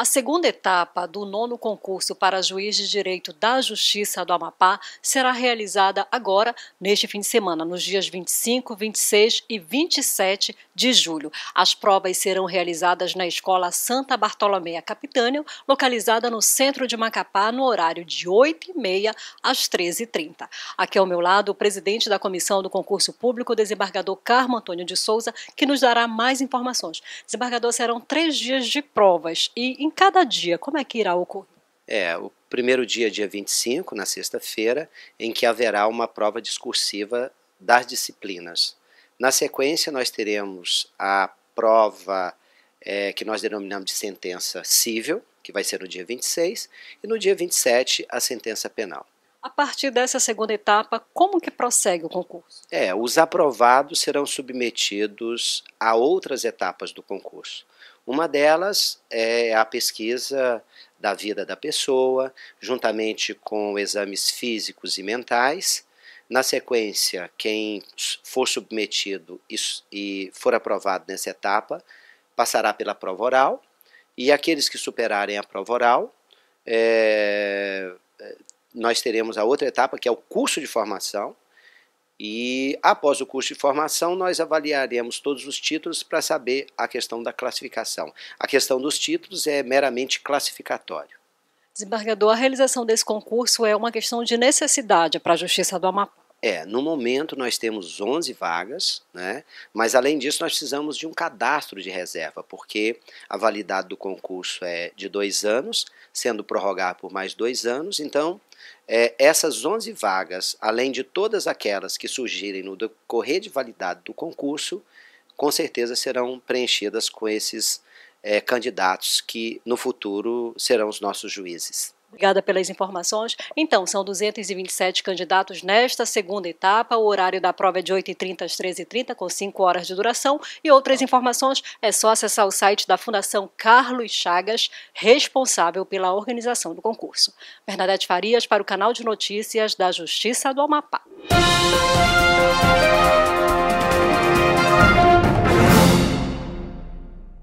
A segunda etapa do nono concurso para juiz de direito da Justiça do Amapá será realizada agora, neste fim de semana, nos dias 25, 26 e 27 de julho. As provas serão realizadas na Escola Santa Bartolomeia Capitânio, localizada no centro de Macapá, no horário de 8h30 às 13h30. Aqui ao meu lado, o presidente da Comissão do Concurso Público, o desembargador Carmo Antônio de Souza, que nos dará mais informações. Desembargador, serão três dias de provas e em cada dia, como é que irá ocorrer? É, o primeiro dia, dia 25, na sexta-feira, em que haverá uma prova discursiva das disciplinas. Na sequência, nós teremos a prova é, que nós denominamos de sentença civil, que vai ser no dia 26, e no dia 27, a sentença penal. A partir dessa segunda etapa, como que prossegue o concurso? É, os aprovados serão submetidos a outras etapas do concurso. Uma delas é a pesquisa da vida da pessoa, juntamente com exames físicos e mentais. Na sequência, quem for submetido e for aprovado nessa etapa passará pela prova oral, e aqueles que superarem a prova oral é, nós teremos a outra etapa, que é o curso de formação. E após o curso de formação, nós avaliaremos todos os títulos para saber a questão da classificação. A questão dos títulos é meramente classificatório. Desembargador, a realização desse concurso é uma questão de necessidade para a Justiça do Amapá. É, no momento nós temos 11 vagas, né? mas além disso nós precisamos de um cadastro de reserva, porque a validade do concurso é de dois anos, sendo prorrogar por mais dois anos, então é, essas 11 vagas, além de todas aquelas que surgirem no decorrer de validade do concurso, com certeza serão preenchidas com esses é, candidatos que no futuro serão os nossos juízes. Obrigada pelas informações. Então, são 227 candidatos nesta segunda etapa. O horário da prova é de 8h30 às 13h30, com 5 horas de duração. E outras informações é só acessar o site da Fundação Carlos Chagas, responsável pela organização do concurso. Bernadette Farias para o canal de notícias da Justiça do Amapá.